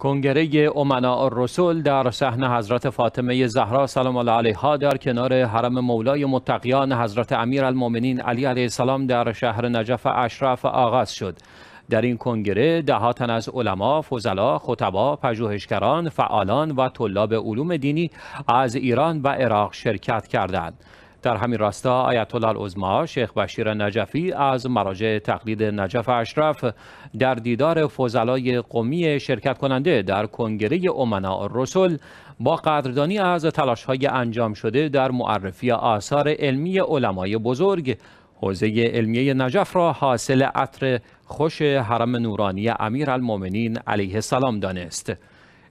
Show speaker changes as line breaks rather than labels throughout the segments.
کنگره امنا الرسول در صحن حضرت فاطمه زهرا سلام الله علیها در کنار حرم مولای متقیان حضرت امیر المومنین علی علیه السلام در شهر نجف اشرف آغاز شد در این کنگره دهاتن تن از علما، فضلا، خطبا، پژوهشگران، فعالان و طلاب علوم دینی از ایران و عراق شرکت کردند. در همین راستا آیت الله شیخ بشیر نجفی از مراجع تقلید نجف اشرف در دیدار فضلای قومی شرکت کننده در کنگره امنا رسول با قدردانی از تلاش های انجام شده در معرفی آثار علمی علمای بزرگ حوزه علمیه نجف را حاصل عطر خوش حرم نورانی امیر علیه السلام دانست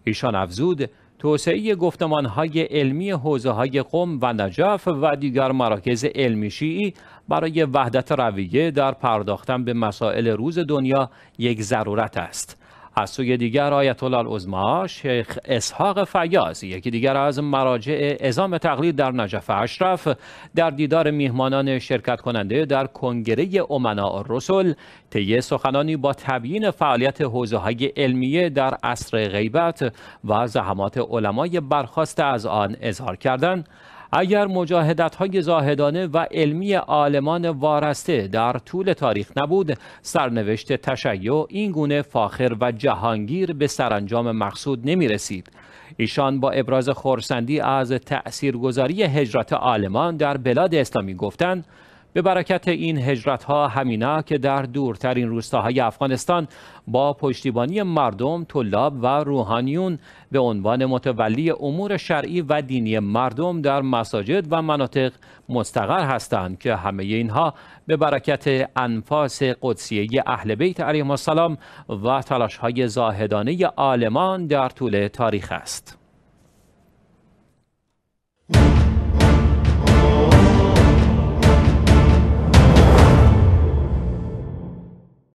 ایشان افزود توسعه گفتمان های علمی حوزه های قم و نجف و دیگر مراکز علمی شیعی برای وحدت رویه در پرداختن به مسائل روز دنیا یک ضرورت است. از سوی دیگر آیت الله العظما شیخ اسحاق فیاض یکی دیگر از مراجع اعزام تقلید در نجف اشرف در دیدار میهمانان شرکت کننده در کنگره امنا رسول طی سخنانی با تبیین فعالیت حوزه های علمیه در عصر غیبت و زحمات علمای برخواست از آن اظهار کردند اگر مجاهدت های زاهدانه و علمی عالمان وارسته در طول تاریخ نبود سرنوشت تشیع این گونه فاخر و جهانگیر به سرانجام مقصود نمی رسید ایشان با ابراز خورسندی از تأثیرگذاری هجرت آلمان در بلاد اسلامی گفتند به برکت این هجرت ها همینا که در دورترین روستاهای افغانستان با پشتیبانی مردم، طلاب و روحانیون به عنوان متولی امور شرعی و دینی مردم در مساجد و مناطق مستقر هستند که همه اینها به برکت انفاس قدسیه اهل بیت علیهم السلام و تلاش های زاهدانه عالمان در طول تاریخ است.